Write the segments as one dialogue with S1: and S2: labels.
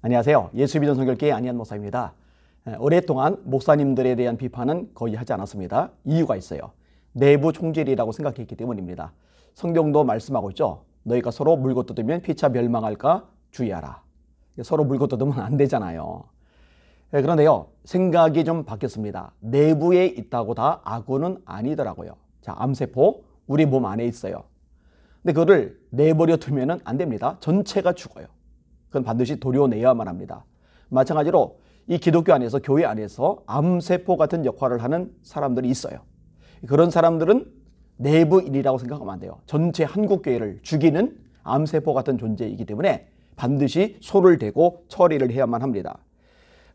S1: 안녕하세요. 예수비전 성결교회 안니한 목사입니다. 예, 오랫동안 목사님들에 대한 비판은 거의 하지 않았습니다. 이유가 있어요. 내부 총질이라고 생각했기 때문입니다. 성경도 말씀하고 있죠. 너희가 서로 물고 뜯으면 피차 멸망할까 주의하라. 서로 물고 뜯으면 안 되잖아요. 예, 그런데요, 생각이 좀 바뀌었습니다. 내부에 있다고 다 악어는 아니더라고요. 자, 암세포, 우리 몸 안에 있어요. 근데 그거를 내버려 두면 안 됩니다. 전체가 죽어요. 그건 반드시 도려내야만 합니다. 마찬가지로 이 기독교 안에서 교회 안에서 암세포 같은 역할을 하는 사람들이 있어요. 그런 사람들은 내부인이라고 생각하면 안 돼요. 전체 한국교회를 죽이는 암세포 같은 존재이기 때문에 반드시 소를 대고 처리를 해야만 합니다.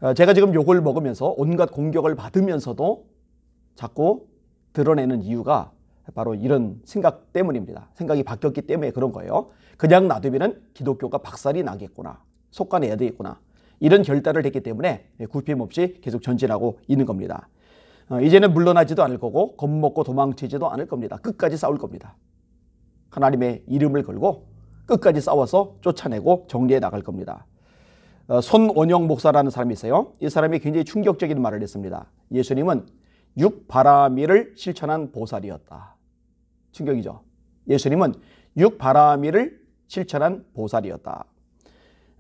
S1: 어, 제가 지금 욕을 먹으면서 온갖 공격을 받으면서도 자꾸 드러내는 이유가 바로 이런 생각 때문입니다. 생각이 바뀌었기 때문에 그런 거예요. 그냥 놔두면 기독교가 박살이 나겠구나. 속아내야 되겠구나. 이런 결단을 했기 때문에 굽힘 없이 계속 전진하고 있는 겁니다. 어, 이제는 물러나지도 않을 거고 겁먹고 도망치지도 않을 겁니다. 끝까지 싸울 겁니다. 하나님의 이름을 걸고 끝까지 싸워서 쫓아내고 정리해 나갈 겁니다. 어, 손원영 목사라는 사람이 있어요. 이 사람이 굉장히 충격적인 말을 했습니다. 예수님은 육바라미를 실천한 보살이었다. 충격이죠. 예수님은 육바라미를 실천한 보살이었다.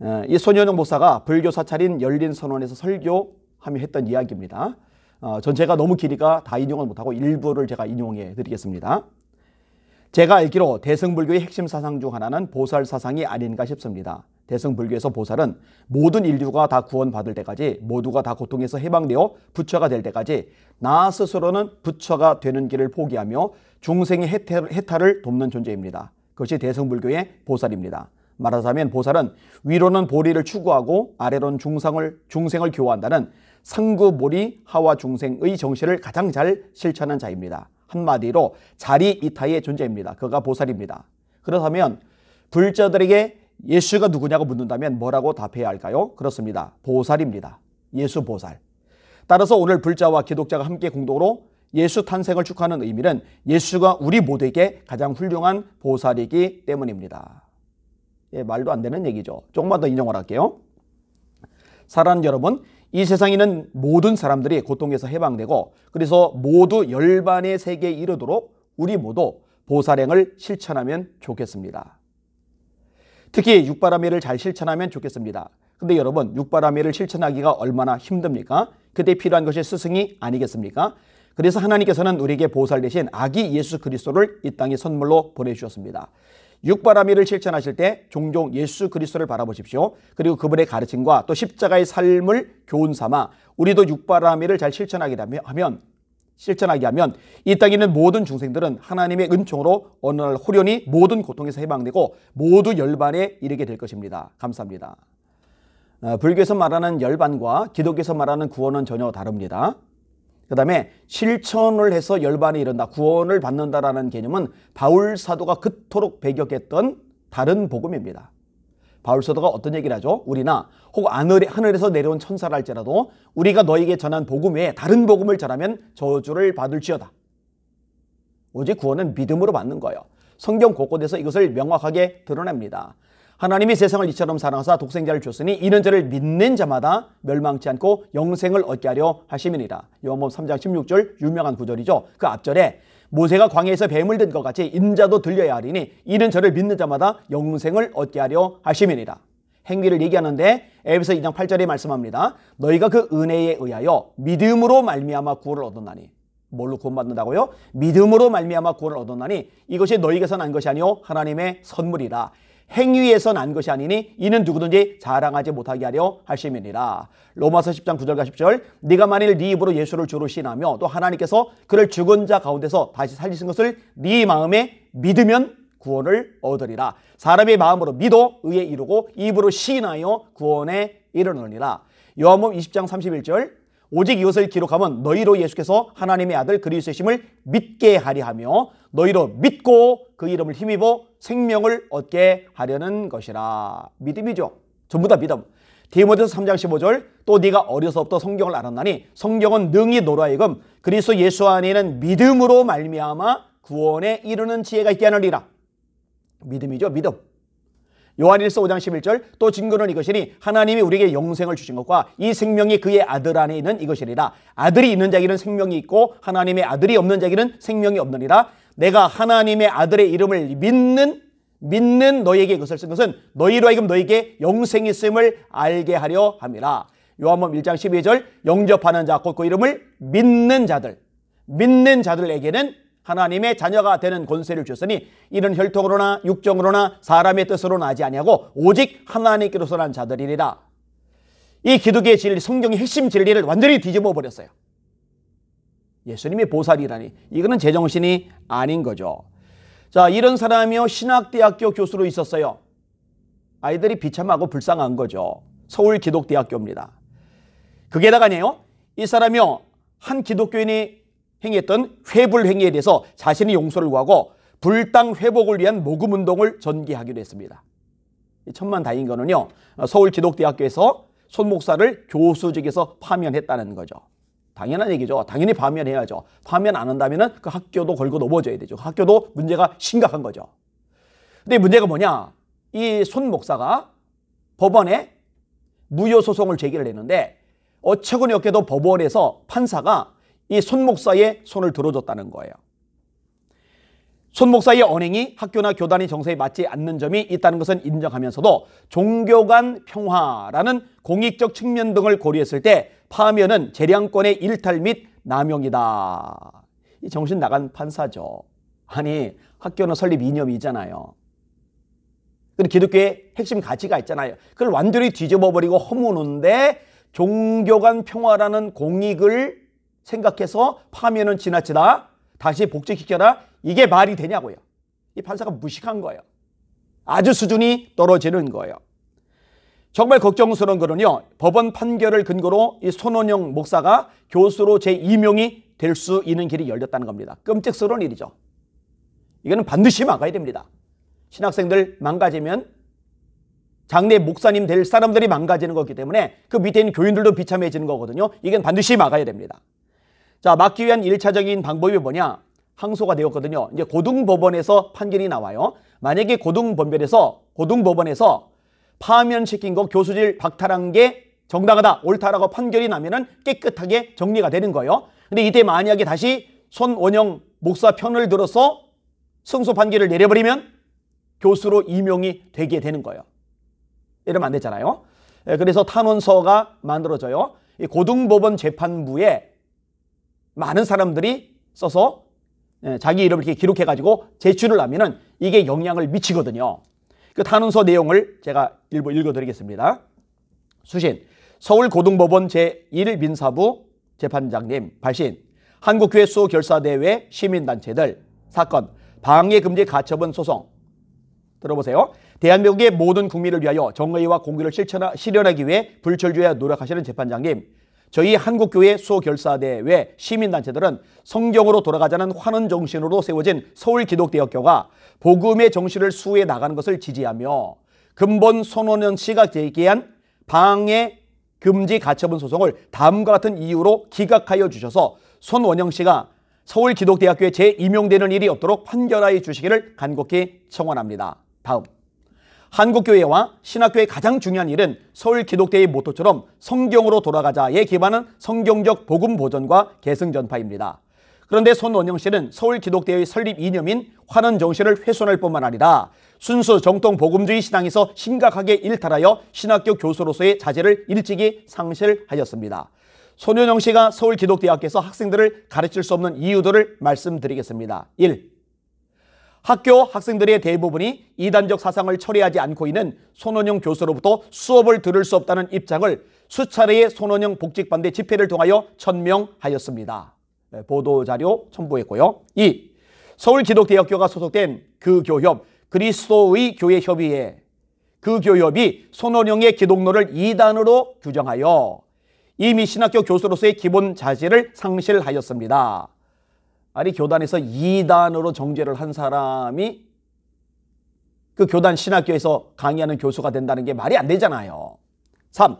S1: 어, 이 손현웅 보사가 불교 사찰인 열린 선원에서 설교하며 했던 이야기입니다. 어, 전 제가 너무 길이가 다 인용을 못하고 일부를 제가 인용해 드리겠습니다. 제가 알기로 대승불교의 핵심 사상 중 하나는 보살 사상이 아닌가 싶습니다. 대승불교에서 보살은 모든 인류가 다 구원받을 때까지 모두가 다 고통에서 해방되어 부처가 될 때까지 나 스스로는 부처가 되는 길을 포기하며 중생의 해탈을 돕는 존재입니다. 그것이 대승불교의 보살입니다. 말하자면 보살은 위로는 보리를 추구하고 아래로는 중상을, 중생을 교화한다는 상구보리 하와 중생의 정신을 가장 잘 실천한 자입니다. 한마디로 자리 이타의 존재입니다. 그가 보살입니다. 그렇다면 불자들에게 예수가 누구냐고 묻는다면 뭐라고 답해야 할까요? 그렇습니다. 보살입니다. 예수 보살. 따라서 오늘 불자와 기독자가 함께 공동으로 예수 탄생을 축하하는 의미는 예수가 우리 모두에게 가장 훌륭한 보살이기 때문입니다. 예, 말도 안 되는 얘기죠. 조금만 더 인용을 할게요. 사랑하는 여러분, 이 세상에 는 모든 사람들이 고통에서 해방되고 그래서 모두 열반의 세계에 이르도록 우리 모두 보살행을 실천하면 좋겠습니다. 특히 육바라밀을 잘 실천하면 좋겠습니다. 근데 여러분 육바라밀을 실천하기가 얼마나 힘듭니까? 그때 필요한 것이 스승이 아니겠습니까? 그래서 하나님께서는 우리에게 보살 대신 아기 예수 그리스도를 이 땅에 선물로 보내주셨습니다. 육바라밀를 실천하실 때 종종 예수 그리스도를 바라보십시오. 그리고 그분의 가르침과 또 십자가의 삶을 교훈 삼아 우리도 육바라밀를잘 실천하게 하면 실천하게 하면 이 땅에 있는 모든 중생들은 하나님의 은총으로 어느 날 호련히 모든 고통에서 해방되고 모두 열반에 이르게 될 것입니다. 감사합니다. 어, 불교에서 말하는 열반과 기독교에서 말하는 구원은 전혀 다릅니다. 그 다음에 실천을 해서 열반에 이른다 구원을 받는다라는 개념은 바울 사도가 그토록 배격했던 다른 복음입니다. 바울 사도가 어떤 얘기를 하죠? 우리나 혹 하늘에서 내려온 천사랄지라도 우리가 너에게 전한 복음 외에 다른 복음을 전하면 저주를 받을지어다. 오직 구원은 믿음으로 받는 거예요. 성경 곳곳에서 이것을 명확하게 드러냅니다. 하나님이 세상을 이처럼 사랑하사 독생자를 줬으니 이런 저를 믿는 자마다 멸망치 않고 영생을 얻게 하려 하심이니라. 요한복음 3장 16절 유명한 구절이죠. 그 앞절에 모세가 광야에서 뱀을 든 것 같이 인자도 들려야 하리니 이런 저를 믿는 자마다 영생을 얻게 하려 하심이니라. 행위를 얘기하는데 에베소 2장 8절에 말씀합니다. 너희가 그 은혜에 의하여 믿음으로 말미암아 구원을 얻었나니 뭘로 구원받는다고요? 믿음으로 말미암아 구원을 얻었나니 이것이 너희에게서 난 것이 아니요 하나님의 선물이라. 행위에서 난 것이 아니니 이는 누구든지 자랑하지 못하게 하려 하심이니라. 로마서 10장 9절과 10절 네가 만일 네 입으로 예수를 주로 시인하며 또 하나님께서 그를 죽은 자 가운데서 다시 살리신 것을 네 마음에 믿으면 구원을 얻으리라. 사람의 마음으로 믿어 의에 이르고 입으로 시인하여 구원에 이르느니라. 요한복음 20장 31절 오직 이것을 기록하면 너희로 예수께서 하나님의 아들 그리스도의 심을 믿게 하리 하며 너희로 믿고 그 이름을 힘입어 생명을 얻게 하려는 것이라. 믿음이죠. 전부 다 믿음. 디모데서 3장 15절 또 네가 어려서부터 성경을 알았나니 성경은 능히 노라이금 그리스도 예수 안에 는 믿음으로 말미암아 구원에 이르는 지혜가 있게 하느니라. 믿음이죠. 믿음. 요한일서 5장 11절 또 증거는 이것이니 하나님이 우리에게 영생을 주신 것과 이 생명이 그의 아들 안에 있는 이것이니라 아들이 있는 자기는 생명이 있고 하나님의 아들이 없는 자기는 생명이 없느니라 내가 하나님의 아들의 이름을 믿는 믿는 너희에게 그것을 쓴 것은 너희로 하여금 너희에게 영생이 있음을 알게 하려 함이라 요한복음 1장 12절 영접하는 자 곧 그 이름을 믿는 자들 믿는 자들에게는 하나님의 자녀가 되는 권세를 주셨으니 이런 혈통으로나 육정으로나 사람의 뜻으로 나지 아니하고 오직 하나님께로서 난 자들이니라. 이 기독의 진리, 성경의 핵심 진리를 완전히 뒤집어 버렸어요. 예수님이 보살이라니 이거는 제정신이 아닌 거죠. 자, 이런 사람이요 신학대학교 교수로 있었어요. 아이들이 비참하고 불쌍한 거죠. 서울 기독대학교입니다. 그게다가요, 이 사람이요 한 기독교인이 행했던 회불 행위에 대해서 자신의 용서를 구하고 불당 회복을 위한 모금 운동을 전개하기로 했습니다. 천만 다행인 거는요. 서울 지독대학교에서 손 목사를 교수직에서 파면했다는 거죠. 당연한 얘기죠. 당연히 파면해야죠. 파면 안 한다면 그 학교도 걸고 넘어져야 되죠. 그 학교도 문제가 심각한 거죠. 근데 문제가 뭐냐? 이 손 목사가 법원에 무효 소송을 제기를 했는데 어처구니 없게도 법원에서 판사가 이손 목사의 손을 들어줬다는 거예요. 손 목사의 언행이 학교나 교단의 정서에 맞지 않는 점이 있다는 것은 인정하면서도 종교 간 평화라는 공익적 측면 등을 고려했을 때 파면은 재량권의 일탈 및 남용이다. 이 정신 나간 판사죠. 아니 학교는 설립 이념이잖아요. 그리고 기독교의 핵심 가치가 있잖아요. 그걸 완전히 뒤집어버리고 허무는데 종교 간 평화라는 공익을 생각해서 파면은 지나치다 다시 복직시켜라 이게 말이 되냐고요. 이 판사가 무식한 거예요. 아주 수준이 떨어지는 거예요. 정말 걱정스러운 거는요. 법원 판결을 근거로 이 손원영 목사가 교수로 제임명이될 수 있는 길이 열렸다는 겁니다. 끔찍스러운 일이죠. 이거는 반드시 막아야 됩니다. 신학생들 망가지면 장래 목사님 될 사람들이 망가지는 거기 때문에 그 밑에 있는 교인들도 비참해지는 거거든요. 이건 반드시 막아야 됩니다. 자, 막기 위한 1차적인 방법이 뭐냐? 항소가 되었거든요. 이제 고등법원에서 판결이 나와요. 만약에 고등법원에서 고등법원에서 파면시킨 거 교수질 박탈한 게 정당하다, 옳다라고 판결이 나면은 깨끗하게 정리가 되는 거예요. 근데 이때 만약에 다시 손원영 목사 편을 들어서 승소 판결을 내려버리면 교수로 임용이 되게 되는 거예요. 이러면 안 되잖아요. 예, 그래서 탄원서가 만들어져요. 고등법원 재판부에 많은 사람들이 써서 예, 자기 이름을 이렇게 기록해 가지고 제출을 하면은 이게 영향을 미치거든요. 그 탄원서 내용을 제가 일부 읽어 드리겠습니다. 수신 서울고등법원 제1민사부 재판장님 발신 한국교회 수호 결사대회 시민단체들 사건 방해금지 가처분 소송 들어보세요. 대한민국의 모든 국민을 위하여 정의와 공기를 실천하, 실현하기 위해 불철주야 노력하시는 재판장님 저희 한국교회 수호결사대회 시민단체들은 성경으로 돌아가자는 환원 정신으로 세워진 서울기독대학교가 복음의 정신을 수호해 나가는 것을 지지하며 근본 손원현 씨가 제기한 방해 금지 가처분 소송을 다음과 같은 이유로 기각하여 주셔서 손원영 씨가 서울기독대학교에 재임용되는 일이 없도록 판결하여 주시기를 간곡히 청원합니다. 다음. 한국교회와 신학교의 가장 중요한 일은 서울 기독대의 모토처럼 성경으로 돌아가자에 기반한 성경적 복음 보전과 계승전파입니다. 그런데 손원영 씨는 서울 기독대의 설립 이념인 환원 정신을 훼손할 뿐만 아니라 순수 정통 복음주의 신앙에서 심각하게 일탈하여 신학교 교수로서의 자제를 일찍이 상실하였습니다. 손현영 씨가 서울 기독대학교에서 학생들을 가르칠 수 없는 이유들을 말씀드리겠습니다. 1. 학교 학생들의 대부분이 이단적 사상을 처리하지 않고 있는 손원영 교수로부터 수업을 들을 수 없다는 입장을 수차례의 손원영 복직 반대 집회를 통하여 천명하였습니다. 네, 보도자료 첨부했고요. 2. 서울기독대학교가 소속된 그 교협 그리스도의 교회협의회 그 교협이 손원영의 기독로를 이단으로 규정하여 이미 신학교 교수로서의 기본 자질을 상실하였습니다. 아니 교단에서 이단으로 정죄를 한 사람이 그 교단 신학교에서 강의하는 교수가 된다는 게 말이 안 되잖아요. 3.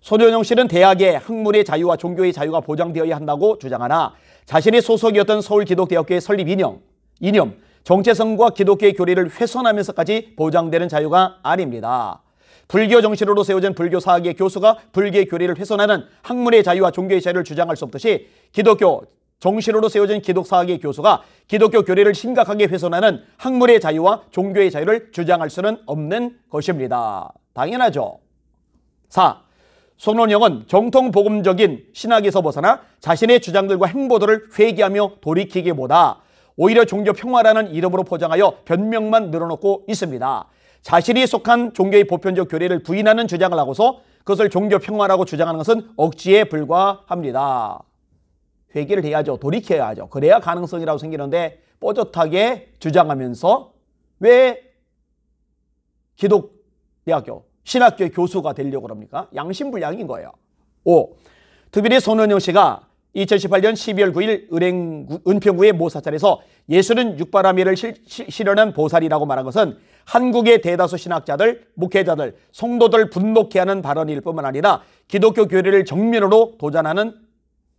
S1: 소년영 씨는 대학에 학문의 자유와 종교의 자유가 보장되어야 한다고 주장하나 자신의 소속이었던 서울기독대학교의 설립 이념, 이념, 정체성과 기독교의 교리를 훼손하면서까지 보장되는 자유가 아닙니다. 불교 정신으로 세워진 불교 사학의 교수가 불교의 교리를 훼손하는 학문의 자유와 종교의 자유를 주장할 수 없듯이 기독교 정신으로 세워진 기독사학의 교수가 기독교 교리를 심각하게 훼손하는 학문의 자유와 종교의 자유를 주장할 수는 없는 것입니다. 당연하죠. 4. 손원영은 정통 복음적인 신학에서 벗어나 자신의 주장들과 행보들을 회개하며 돌이키기보다 오히려 종교 평화라는 이름으로 포장하여 변명만 늘어놓고 있습니다. 자신이 속한 종교의 보편적 교리를 부인하는 주장을 하고서 그것을 종교 평화라고 주장하는 것은 억지에 불과합니다. 회개를 해야죠. 돌이켜야 하죠. 그래야 가능성이라고 생기는데 뽀젓하게 주장하면서 왜 기독대학교 신학교의 교수가 되려고 합니까? 양심불량인 거예요. 5. 특별히 손은영 씨가 2018년 12월 9일 은행 은평구의 모 사찰에서 예수는 육바라밀을 실, 실, 현한 보살이라고 말한 것은 한국의 대다수 신학자들, 목회자들, 성도들 분노케 하는 발언일 뿐만 아니라 기독교 교리를 정면으로 도전하는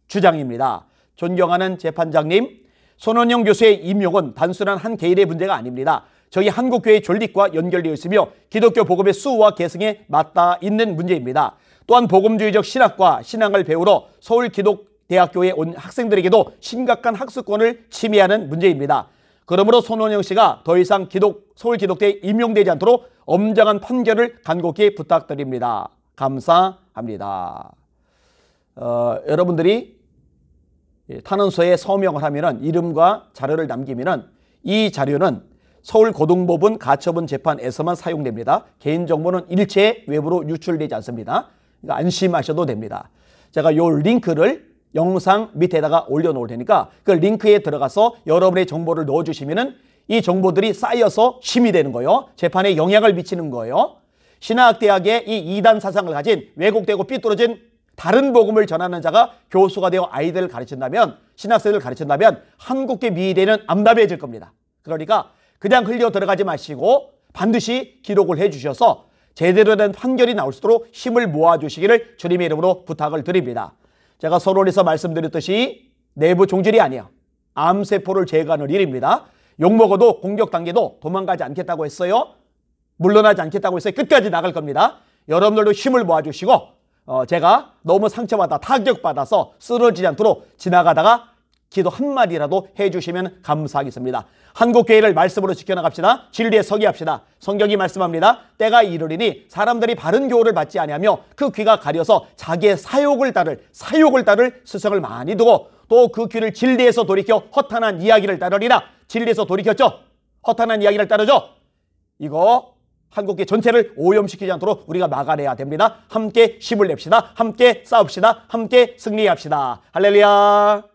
S1: 주장입니다. 존경하는 재판장님, 손원영 교수의 임용은 단순한 한 개인의 문제가 아닙니다. 저희 한국교회의 존립과 연결되어 있으며 기독교 복음의 수와 호 계승에 맞닿아 있는 문제입니다. 또한 복음주의적 신학과 신앙을 배우러 서울 기독대학교에 온 학생들에게도 심각한 학습권을 침해하는 문제입니다. 그러므로 손원영 씨가 더 이상 기독, 서울 기독대에 임용되지 않도록 엄정한 판결을 간곡히 부탁드립니다. 감사합니다. 어, 여러분들이 예, 탄원서에 서명을 하면은 이름과 자료를 남기면은 이 자료는 서울고등법원 가처분 재판에서만 사용됩니다. 개인정보는 일체 외부로 유출되지 않습니다. 그러니까 안심하셔도 됩니다. 제가 요 링크를 영상 밑에다가 올려놓을 테니까 그 링크에 들어가서 여러분의 정보를 넣어주시면은 이 정보들이 쌓여서 힘이 되는 거예요. 재판에 영향을 미치는 거예요. 신학대학의 이 이단 사상을 가진 왜곡되고 삐뚤어진 다른 복음을 전하는 자가 교수가 되어 아이들을 가르친다면 신학생을 가르친다면 한국계 미래는 암담해질 겁니다. 그러니까 그냥 흘려 들어가지 마시고 반드시 기록을 해주셔서 제대로 된 판결이 나올 수 있도록 힘을 모아주시기를 주님의 이름으로 부탁을 드립니다. 제가 서론에서 말씀드렸듯이 내부 종질이 아니야. 암세포를 제거하는 일입니다. 욕먹어도 공격 단계도 도망가지 않겠다고 했어요. 물러나지 않겠다고 했어요. 끝까지 나갈 겁니다. 여러분들도 힘을 모아주시고 어, 제가 너무 상처받아 타격받아서 쓰러지지 않도록 지나가다가 기도 한마디라도 해주시면 감사하겠습니다. 한국교회를 말씀으로 지켜나갑시다. 진리에 서기 합시다. 성경이 말씀합니다. 때가 이르리니 사람들이 바른 교훈을 받지 아니하며 그 귀가 가려서 자기의 사욕을 따를 사욕을 따를 스승을 많이 두고 또 그 귀를 진리에서 돌이켜 허탄한 이야기를 따르리라. 진리에서 돌이켰죠? 허탄한 이야기를 따르죠? 이거 한국계 전체를 오염시키지 않도록 우리가 막아내야 됩니다. 함께 힘을 냅시다. 함께 싸웁시다. 함께 승리합시다. 할렐루야.